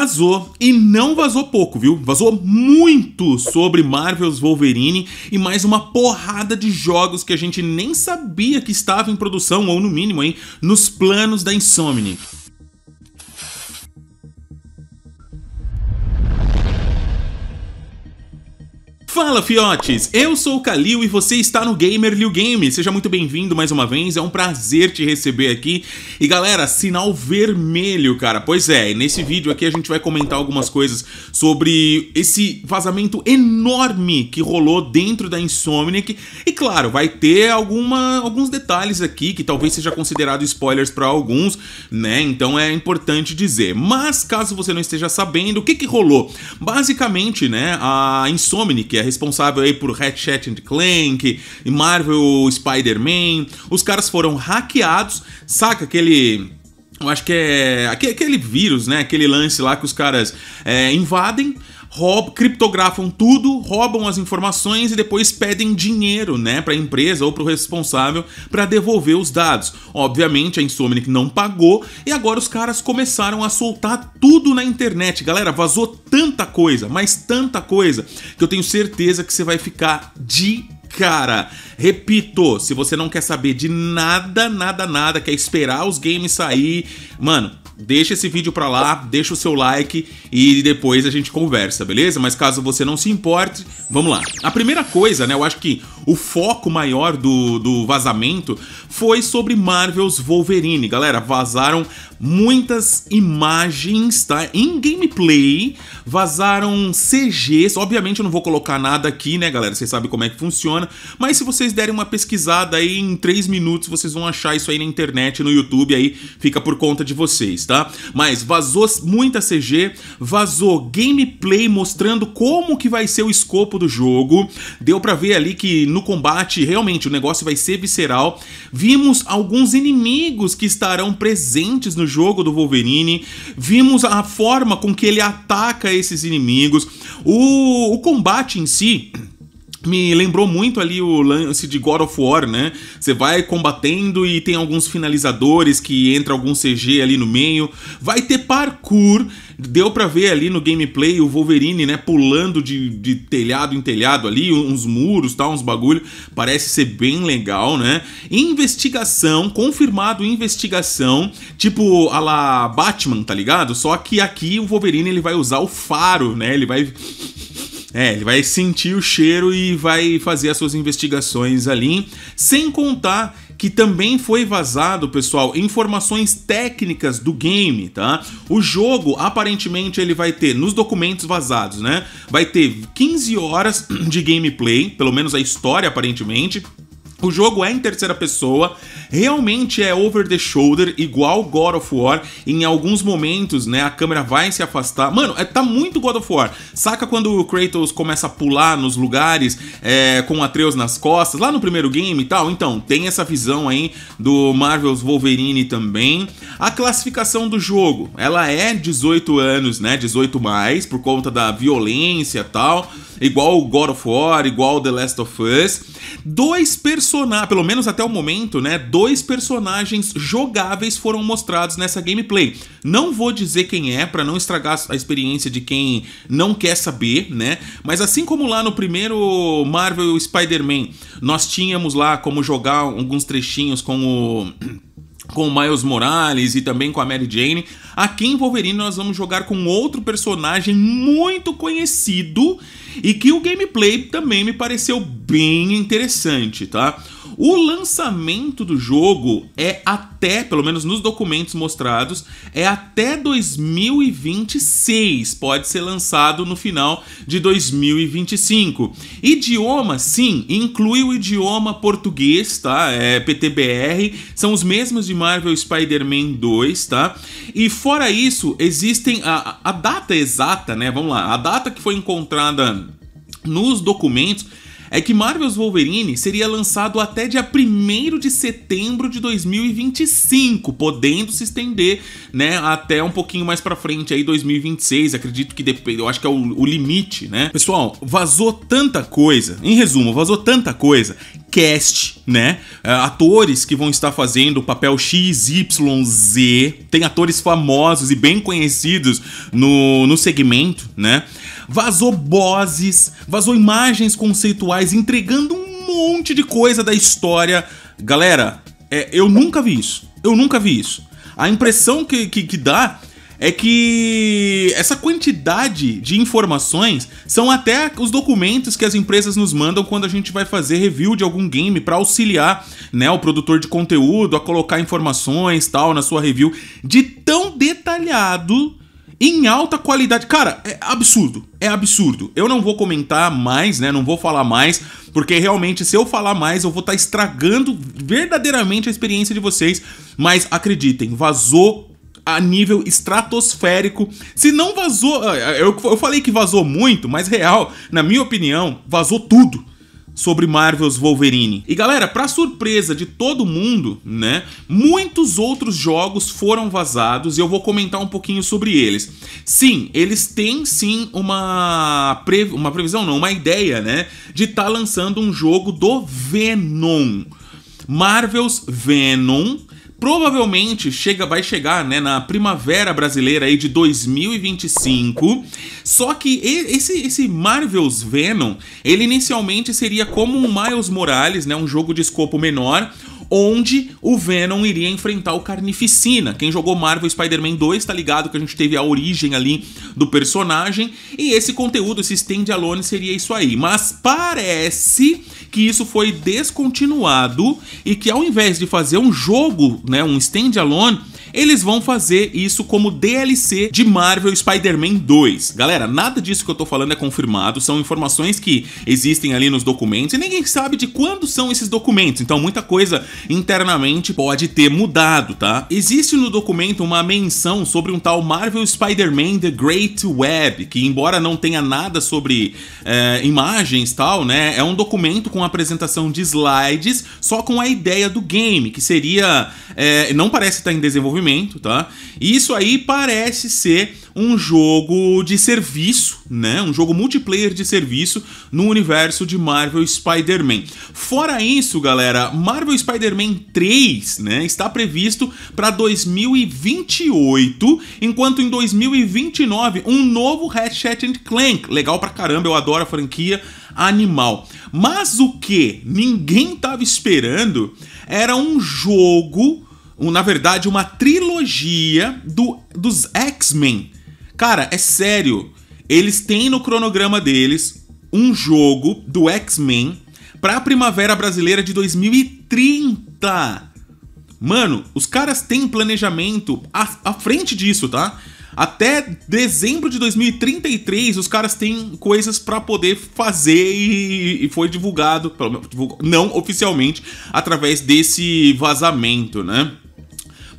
vazou, e não vazou pouco, viu? Vazou muito sobre Marvel's Wolverine e mais uma porrada de jogos que a gente nem sabia que estava em produção, ou no mínimo, hein, nos planos da Insomniac. Fala fiotes, eu sou o Kalil e você está no Gamer Liu Game. Seja muito bem-vindo mais uma vez, é um prazer te receber aqui. E galera, sinal vermelho, cara. Pois é, nesse vídeo aqui a gente vai comentar algumas coisas sobre esse vazamento enorme que rolou dentro da Insomniac. E claro, vai ter alguma, alguns detalhes aqui que talvez seja considerado spoilers para alguns, né? Então é importante dizer. Mas caso você não esteja sabendo, o que que rolou? Basicamente, né, a Insomniac, a responsável aí por Ratchet Clank, e Marvel Spider-Man. Os caras foram hackeados, saca aquele. Eu acho que é aquele, aquele vírus, né? Aquele lance lá que os caras é, invadem roubam, criptografam tudo, roubam as informações e depois pedem dinheiro, né, para a empresa ou para o responsável para devolver os dados. Obviamente a Insomniac não pagou e agora os caras começaram a soltar tudo na internet. Galera, vazou tanta coisa, mas tanta coisa que eu tenho certeza que você vai ficar de cara. Repito, se você não quer saber de nada, nada, nada, quer esperar os games sair, mano, deixa esse vídeo pra lá, deixa o seu like e depois a gente conversa, beleza? Mas caso você não se importe, vamos lá. A primeira coisa, né, eu acho que o foco maior do, do vazamento foi sobre Marvel's Wolverine. Galera, vazaram muitas imagens, tá? Em gameplay, vazaram CGs. Obviamente eu não vou colocar nada aqui, né, galera? Vocês sabem como é que funciona. Mas se vocês derem uma pesquisada aí em 3 minutos, vocês vão achar isso aí na internet, no YouTube, aí fica por conta de vocês, tá? Mas vazou muita CG, vazou gameplay mostrando como que vai ser o escopo do jogo. Deu para ver ali que no combate realmente o negócio vai ser visceral. Vimos alguns inimigos que estarão presentes no jogo do Wolverine. Vimos a forma com que ele ataca esses inimigos. O, o combate em si me lembrou muito ali o lance de God of War, né? Você vai combatendo e tem alguns finalizadores que entra algum CG ali no meio. Vai ter parkour. Deu para ver ali no gameplay o Wolverine, né, pulando de, de telhado em telhado ali, uns muros, tal, uns bagulho. Parece ser bem legal, né? Investigação, confirmado investigação, tipo a la Batman, tá ligado? Só que aqui o Wolverine ele vai usar o faro, né? Ele vai é, ele vai sentir o cheiro e vai fazer as suas investigações ali. Sem contar que também foi vazado, pessoal, informações técnicas do game, tá? O jogo, aparentemente, ele vai ter, nos documentos vazados, né? Vai ter 15 horas de gameplay, pelo menos a história, aparentemente. O jogo é em terceira pessoa, realmente é over the shoulder, igual God of War. Em alguns momentos, né, a câmera vai se afastar. Mano, é, tá muito God of War. Saca quando o Kratos começa a pular nos lugares é, com o Atreus nas costas, lá no primeiro game e tal? Então, tem essa visão aí do Marvel's Wolverine também. A classificação do jogo, ela é 18 anos, né, 18 mais, por conta da violência e tal. Igual o God of War, igual The Last of Us. Dois personagens pelo menos até o momento, né, dois personagens jogáveis foram mostrados nessa gameplay. Não vou dizer quem é para não estragar a experiência de quem não quer saber, né? Mas assim como lá no primeiro Marvel Spider-Man, nós tínhamos lá como jogar alguns trechinhos com o com o Miles Morales e também com a Mary Jane. Aqui em Wolverine nós vamos jogar com outro personagem muito conhecido e que o gameplay também me pareceu bem interessante, tá? O lançamento do jogo é até, pelo menos nos documentos mostrados, é até 2026. Pode ser lançado no final de 2025. Idioma, sim, inclui o idioma português, tá? É PTBR, são os mesmos de Marvel Spider-Man 2, tá? E fora isso, existem a, a data exata, né? Vamos lá, a data que foi encontrada nos documentos é que Marvel's Wolverine seria lançado até dia 1 de setembro de 2025, podendo se estender, né, até um pouquinho mais para frente aí 2026, acredito que depende, eu acho que é o, o limite, né? Pessoal, vazou tanta coisa. Em resumo, vazou tanta coisa cast, né? É, atores que vão estar fazendo o papel X, Y, Z. Tem atores famosos e bem conhecidos no, no segmento, né? vazou bozes, vazou imagens conceituais entregando um monte de coisa da história. Galera, é, eu nunca vi isso. Eu nunca vi isso. A impressão que, que, que dá é que essa quantidade de informações são até os documentos que as empresas nos mandam quando a gente vai fazer review de algum game para auxiliar, né, o produtor de conteúdo a colocar informações, tal, na sua review, de tão detalhado em alta qualidade. Cara, é absurdo. É absurdo. Eu não vou comentar mais, né? Não vou falar mais, porque realmente, se eu falar mais, eu vou estar tá estragando verdadeiramente a experiência de vocês. Mas acreditem, vazou a nível estratosférico. Se não vazou, eu, eu falei que vazou muito, mas real, na minha opinião, vazou tudo sobre Marvel's Wolverine. E galera, para surpresa de todo mundo, né, muitos outros jogos foram vazados e eu vou comentar um pouquinho sobre eles. Sim, eles têm sim uma pre... uma previsão, não, uma ideia, né, de estar tá lançando um jogo do Venom. Marvel's Venom provavelmente chega, vai chegar né, na primavera brasileira aí de 2025. Só que esse, esse Marvel's Venom, ele inicialmente seria como um Miles Morales, né, um jogo de escopo menor, onde o Venom iria enfrentar o Carnificina. Quem jogou Marvel Spider-Man 2 tá ligado que a gente teve a origem ali do personagem e esse conteúdo, esse alone seria isso aí. Mas parece que isso foi descontinuado e que ao invés de fazer um jogo, né, um standalone, eles vão fazer isso como DLC de Marvel Spider-Man 2. Galera, nada disso que eu tô falando é confirmado, são informações que existem ali nos documentos e ninguém sabe de quando são esses documentos, então muita coisa internamente pode ter mudado, tá? Existe no documento uma menção sobre um tal Marvel Spider-Man The Great Web, que embora não tenha nada sobre é, imagens tal, né, é um documento com apresentação de slides, só com a ideia do game, que seria... É, não parece estar em desenvolvimento, movimento, tá? isso aí parece ser um jogo de serviço, né? Um jogo multiplayer de serviço no universo de Marvel Spider-Man. Fora isso, galera, Marvel Spider-Man 3, né, está previsto para 2028, enquanto em 2029 um novo Ratchet Clank. Legal pra caramba, eu adoro a franquia animal. Mas o que ninguém tava esperando era um jogo um, na verdade, uma trilogia do, dos X-Men. Cara, é sério. Eles têm no cronograma deles um jogo do X-Men pra Primavera Brasileira de 2030. Mano, os caras têm planejamento à, à frente disso, tá? Até dezembro de 2033, os caras têm coisas para poder fazer e, e foi divulgado, pelo não oficialmente, através desse vazamento, né?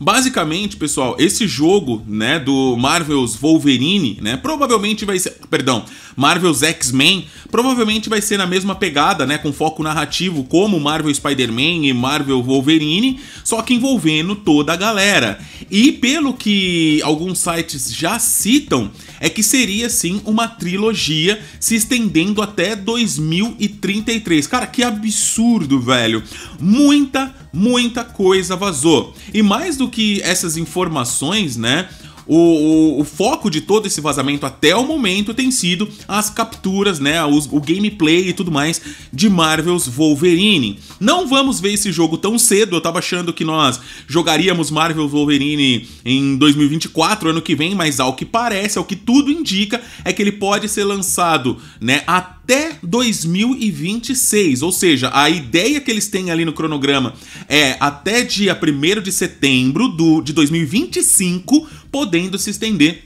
Basicamente, pessoal, esse jogo, né, do Marvel's Wolverine, né, provavelmente vai ser, perdão, Marvel's X-Men, provavelmente vai ser na mesma pegada, né, com foco narrativo como Marvel Spider-Man e Marvel Wolverine, só que envolvendo toda a galera. E pelo que alguns sites já citam, é que seria sim uma trilogia se estendendo até 2033. Cara, que absurdo, velho. Muita muita coisa vazou. E mais do que essas informações, né? o, o, o, foco de todo esse vazamento até o momento tem sido as capturas, né, os, o gameplay e tudo mais de Marvel's Wolverine. Não vamos ver esse jogo tão cedo, eu tava achando que nós jogaríamos Marvel's Wolverine em 2024, ano que vem, mas ao que parece, ao que tudo indica, é que ele pode ser lançado, né, até 2026, ou seja, a ideia que eles têm ali no cronograma é até dia 1 de setembro do, de 2025 podendo se estender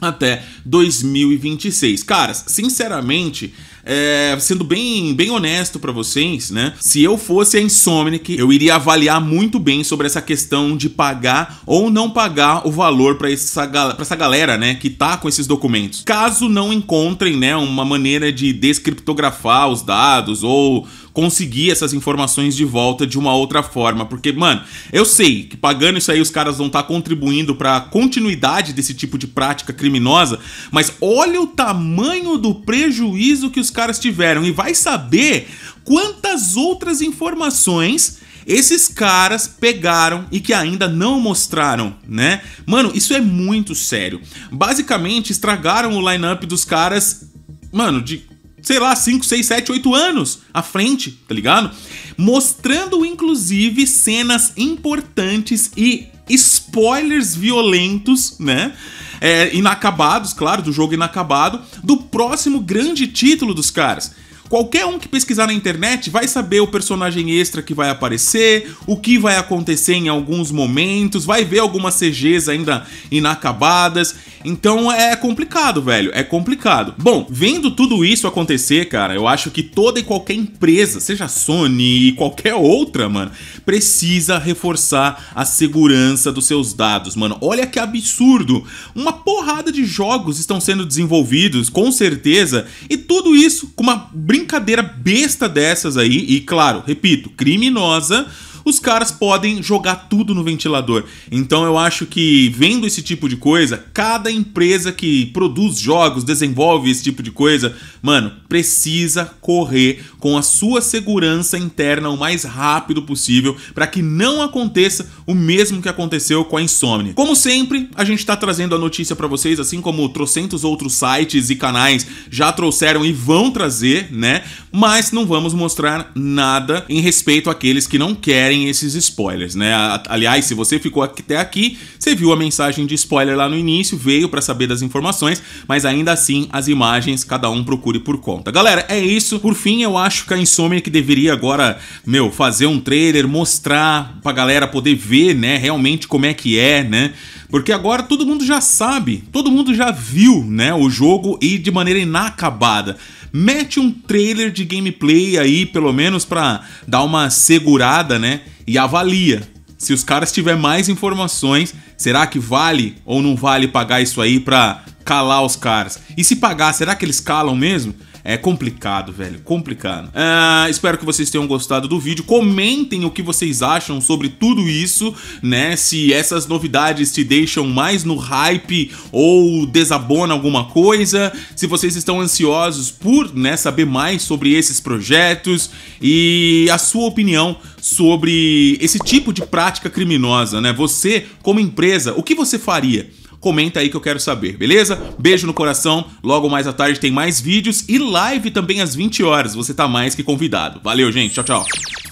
até 2026. Caras, sinceramente, é, sendo bem, bem honesto para vocês, né? Se eu fosse a Insomniac, eu iria avaliar muito bem sobre essa questão de pagar ou não pagar o valor para essa, essa galera, né? Que tá com esses documentos. Caso não encontrem, né? Uma maneira de descriptografar os dados ou conseguir essas informações de volta de uma outra forma. Porque, mano, eu sei que pagando isso aí os caras vão estar tá contribuindo para a continuidade desse tipo de prática criminosa, mas olha o tamanho do prejuízo que os caras tiveram e vai saber quantas outras informações esses caras pegaram e que ainda não mostraram, né? Mano, isso é muito sério. Basicamente, estragaram o lineup dos caras, mano, de sei lá, 5, 6, 7, 8 anos à frente, tá ligado? Mostrando inclusive cenas importantes e spoilers violentos, né? É, inacabados, claro, do jogo inacabado, do próximo grande título dos caras. Qualquer um que pesquisar na internet vai saber o personagem extra que vai aparecer, o que vai acontecer em alguns momentos, vai ver algumas CGs ainda inacabadas. Então é complicado, velho, é complicado. Bom, vendo tudo isso acontecer, cara, eu acho que toda e qualquer empresa, seja Sony e qualquer outra, mano, precisa reforçar a segurança dos seus dados, mano. Olha que absurdo! Uma porrada de jogos estão sendo desenvolvidos, com certeza, e tudo isso com uma brincadeira besta dessas aí, e claro, repito, criminosa os caras podem jogar tudo no ventilador. Então eu acho que vendo esse tipo de coisa, cada empresa que produz jogos, desenvolve esse tipo de coisa, mano, precisa correr com a sua segurança interna o mais rápido possível para que não aconteça o mesmo que aconteceu com a Insomnia. Como sempre, a gente está trazendo a notícia para vocês, assim como trocentos outros sites e canais já trouxeram e vão trazer, né? Mas não vamos mostrar nada em respeito àqueles que não querem tiverem esses spoilers, né? Aliás, se você ficou até aqui, você viu a mensagem de spoiler lá no início, veio para saber das informações, mas ainda assim as imagens cada um procure por conta. Galera, é isso. Por fim, eu acho que a Insomniac deveria agora, meu, fazer um trailer, mostrar pra galera poder ver, né, realmente como é que é, né? Porque agora todo mundo já sabe, todo mundo já viu, né, o jogo e de maneira inacabada. Mete um trailer de gameplay aí, pelo menos para dar uma segurada, né, e avalia. Se os caras tiver mais informações, será que vale ou não vale pagar isso aí para calar os caras? E se pagar, será que eles calam mesmo? É complicado, velho. Complicado. Uh, espero que vocês tenham gostado do vídeo. Comentem o que vocês acham sobre tudo isso, né? Se essas novidades te deixam mais no hype ou desabona alguma coisa. Se vocês estão ansiosos por né, saber mais sobre esses projetos e a sua opinião sobre esse tipo de prática criminosa, né? Você, como empresa, o que você faria? comenta aí que eu quero saber, beleza? Beijo no coração, logo mais à tarde tem mais vídeos e live também às 20 horas, você tá mais que convidado. Valeu, gente, tchau, tchau.